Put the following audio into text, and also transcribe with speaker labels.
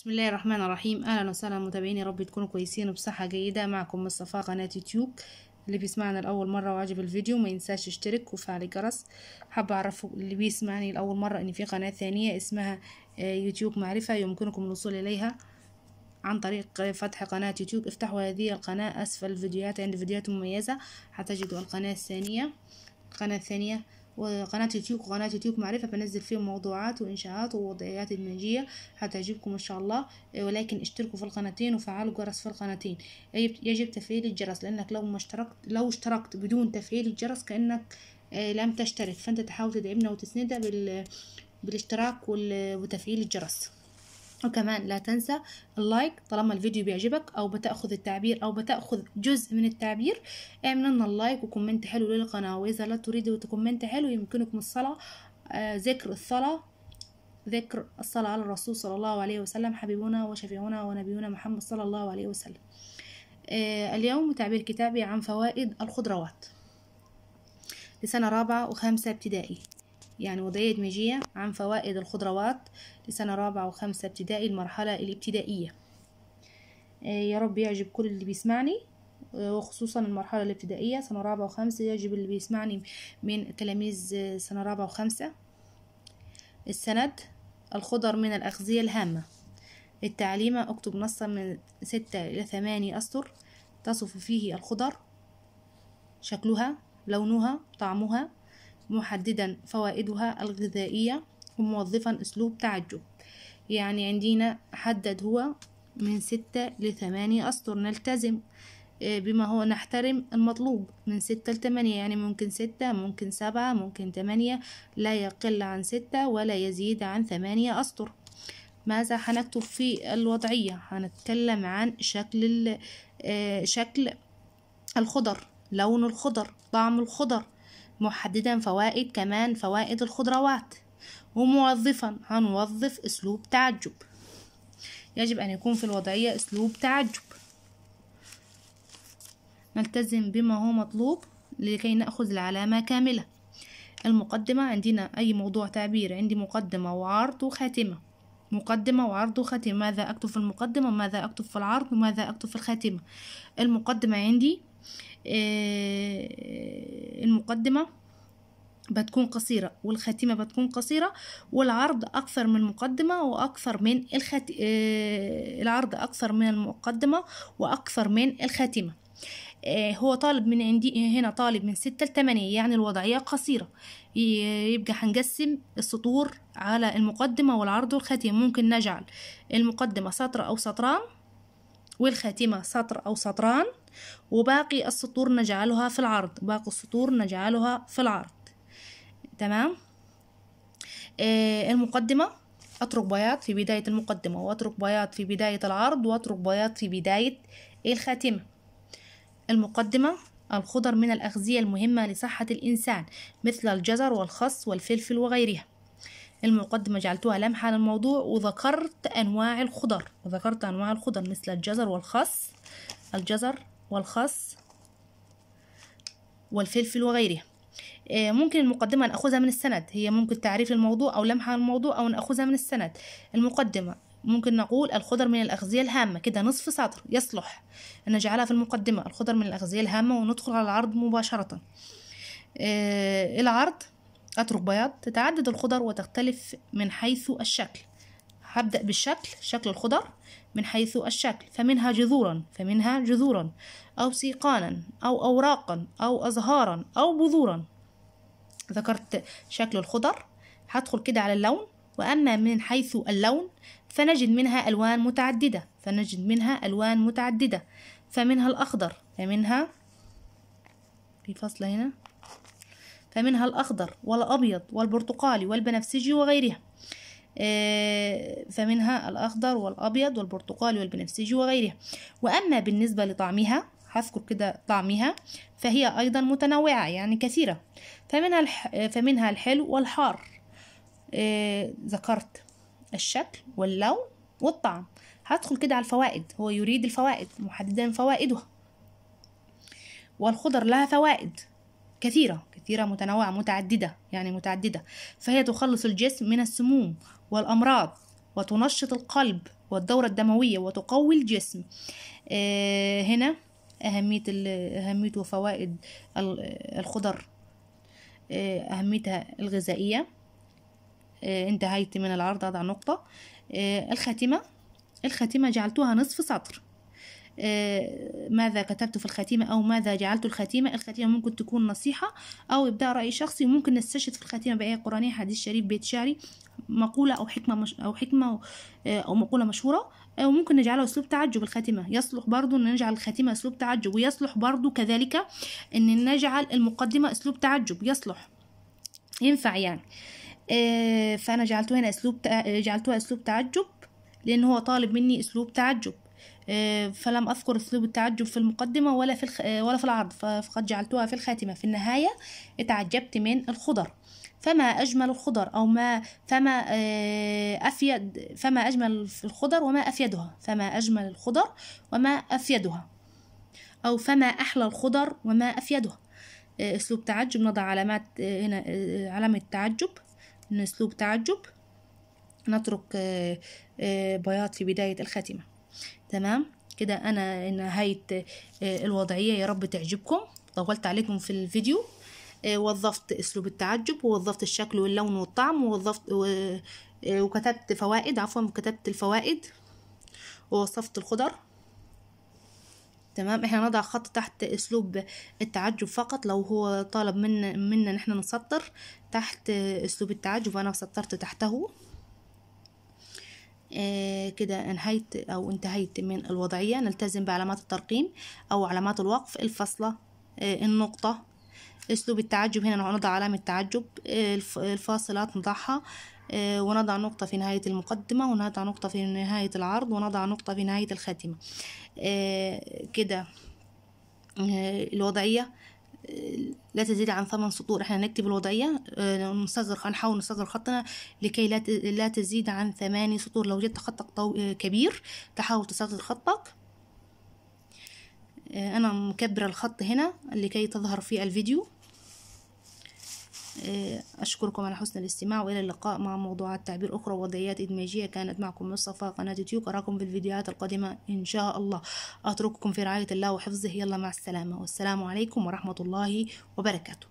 Speaker 1: بسم الله الرحمن الرحيم اهلا وسهلا متابعيني رب تكونوا كويسين وبصحه جيده معكم مصطفى قناه يوتيوب اللي بيسمعنا لاول مره وعجب الفيديو ما ينساش يشترك وفعل الجرس حابه اعرفه اللي بيسمعني لاول مره ان في قناه ثانيه اسمها آه، يوتيوب معرفه يمكنكم الوصول اليها عن طريق فتح قناة يوتيوب افتحوا هذه القناة أسفل الفيديوهات عند فيديوهات مميزة هتجدوا القناة الثانية القناة الثانية وقناة يوتيوب وقناة يوتيوب معرفة بنزل فيهم موضوعات وإنشاءات ووضعيات إدماجية هتعجبكم إن شاء الله إيه، ولكن اشتركوا في القناتين وفعلوا الجرس في القناتين إيه، يجب تفعيل الجرس لأنك لو ما اشتركت لو اشتركت بدون تفعيل الجرس كأنك إيه، لم تشترك فأنت تحاول تدعمنا وتسندنا بال بالاشتراك وتفعيل الجرس وكمان لا تنسى اللايك طالما الفيديو بيعجبك او بتاخذ التعبير او بتاخذ جزء من التعبير اعمل لنا اللايك وكومنت حلو للقناه واذا لا تريدوا تكومنت حلو يمكنكم الصلاه آه، ذكر الصلاه ذكر الصلاة على الرسول صلى الله عليه وسلم حبيبنا وشفيعنا ونبينا محمد صلى الله عليه وسلم آه، اليوم تعبير كتابي عن فوائد الخضروات لسنة رابعة وخامسة ابتدائي يعني وضعية إدماجية عن فوائد الخضروات لسنة رابعة وخمسة ابتدائي المرحلة الابتدائية آه، يا رب يعجب كل اللي بيسمعني آه، وخصوصا المرحلة الابتدائية سنة رابعة وخمسة يعجب اللي بيسمعني من تلاميذ آه، سنة رابعة وخمسة السند الخضر من الأغذية الهامة التعليمة اكتب نصا من ستة إلى ثمانية أسطر تصف فيه الخضر شكلها لونها طعمها محددا فوائدها الغذائية وموظفا أسلوب تعجب يعني عندنا حدد هو من ستة لثمانية أسطر نلتزم آه، بما هو نحترم المطلوب من ستة لتمانية يعني ممكن ستة ممكن سبعة ممكن تمانية لا يقل عن ستة ولا يزيد عن ثمانية أسطر ماذا هنكتب في الوضعية هنتكلم عن شكل آه، شكل الخضر لون الخضر طعم الخضر محددا فوائد كمان فوائد الخضروات وموظفا هنوظف أسلوب تعجب يجب أن يكون في الوضعية أسلوب تعجب نلتزم بما هو مطلوب لكي نأخذ العلامة كاملة المقدمة عندنا أي موضوع تعبير عندي مقدمة وعرض وخاتمة مقدمة وعرض وخاتمة ماذا أكتب في المقدمة ماذا أكتب في العرض وماذا أكتب في الخاتمة المقدمة عندي آه، المقدمة بتكون قصيرة والخاتمة بتكون قصيرة والعرض أكثر من المقدمة وأكثر من الخات... آه، العرض أكثر من المقدمة وأكثر من الخاتمة آه، هو طالب من عندي هنا طالب من ستة لتمانية يعني الوضعية قصيرة يبقى هنقسم السطور على المقدمة والعرض والخاتمة ممكن نجعل المقدمة سطر أو سطران والخاتمة سطر أو سطران وباقي السطور نجعلها في العرض باقي السطور نجعلها في العرض تمام آه، المقدمة أترك بياض في بداية المقدمة وأترك بياض في بداية العرض وأترك بياض في بداية الخاتمة المقدمة الخضر من الأغذية المهمة لصحة الإنسان مثل الجزر والخس والفلفل وغيرها المقدمة جعلتها لمحة للموضوع وذكرت أنواع الخضر وذكرت أنواع الخضر مثل الجزر والخس الجزر والخس والفلفل وغيرها آه، ممكن المقدمة نأخذها من السند هي ممكن تعريف الموضوع أو لمحة عن الموضوع أو نأخذها من السند المقدمة ممكن نقول الخضر من الأغذية الهامة كده نصف سطر يصلح أن نجعلها في المقدمة الخضر من الأغذية الهامة وندخل على العرض مباشرة آه، العرض أترك بياض تتعدد الخضر وتختلف من حيث الشكل هبدأ بالشكل شكل الخضر من حيث الشكل فمنها جذورا فمنها جذورا أو سيقانا أو أوراقا أو أزهارا أو بذورا ذكرت شكل الخضر هدخل كده على اللون وأما من حيث اللون فنجد منها ألوان متعددة فنجد منها ألوان متعددة فمنها الأخضر فمنها في فصل هنا فمنها الأخضر والأبيض والبرتقالي والبنفسجي وغيرها آه، فمنها الأخضر والأبيض والبرتقالي والبنفسجي وغيرها وأما بالنسبة لطعمها هذكر كده طعمها فهي أيضا متنوعة يعني كثيرة فمنها, الح... فمنها الحلو والحار آه، ذكرت الشكل واللون والطعم هدخل كده على الفوائد هو يريد الفوائد محددا فوائدها والخضر لها فوائد كثيرة كثيرة متنوعة متعددة يعني متعددة فهي تخلص الجسم من السموم والأمراض وتنشط القلب والدورة الدموية وتقوي الجسم آه هنا أهمية أهمية وفوائد الخضر آه أهميتها الغذائية آه انتهيت من العرض أضع نقطة آه، الخاتمة الخاتمة جعلتها نصف سطر آه، ماذا كتبت في الختيمة أو ماذا جعلت الختيمة الختيمة ممكن تكون نصيحة أو إبداء رأي شخصي ممكن نستشهد في الختيمة بآية قرآنية حديث شريف بيت شعري مقولة أو حكمة مش أو حكمة آه، أو مقولة مشهورة أو آه، ممكن نجعلها أسلوب تعجب الختيمة يصلح برضو أن نجعل الختيمة أسلوب تعجب ويصلح برضو كذلك أن نجعل المقدمة أسلوب تعجب يصلح ينفع يعني فأنا جعلته هنا أسلوب جعلتها أسلوب تعجب لأن هو طالب مني أسلوب تعجب فلم أذكر أسلوب التعجب في المقدمة ولا في الخ... آه، ولا في العرض فقد جعلتها في الخاتمة في النهاية اتعجبت من الخضر فما أجمل الخضر أو ما فما آه، أفيد فما أجمل الخضر وما أفيدها فما أجمل الخضر وما أفيدها أو فما أحلى الخضر وما أفيدها آه، أسلوب تعجب نضع علامات هنا علامة تعجب أسلوب تعجب نترك بياض في بداية الخاتمة تمام كده انا نهايه آه، الوضعيه يا رب تعجبكم طولت عليكم في الفيديو آه، وظفت اسلوب التعجب ووظفت الشكل واللون والطعم ووظفت آه، وكتبت فوائد عفوا كتبت الفوائد ووصفت الخضر تمام احنا نضع خط تحت اسلوب التعجب فقط لو هو طالب منا منا ان احنا نسطر تحت اسلوب التعجب وانا سطرت تحته آه، كده انهيت أو انتهيت من الوضعية نلتزم بعلامات الترقيم أو علامات الوقف الفصلة آه، النقطة أسلوب التعجب هنا نضع علامة تعجب آه، الفاصلات نضعها ونضع نقطة في نهاية المقدمة ونضع نقطة في نهاية العرض ونضع نقطة في نهاية الخاتمة كده الوضعية لا تزيد عن ثمان سطور احنا نكتب الوضعية آه، نصغر نحاول نصغر خطنا لكي لا تزيد عن ثماني سطور لو وجدت خطك طو... كبير تحاول تصغر خطك آه، انا مكبر الخط هنا لكي تظهر في الفيديو آه، أشكركم على حسن الاستماع وإلى اللقاء مع موضوعات تعبير أخرى ووضعيات إدماجية كانت معكم مصطفى قناة يوتيوب أراكم في الفيديوهات القادمة إن شاء الله أترككم في رعاية الله وحفظه يلا مع السلامة والسلام عليكم ورحمة الله وبركاته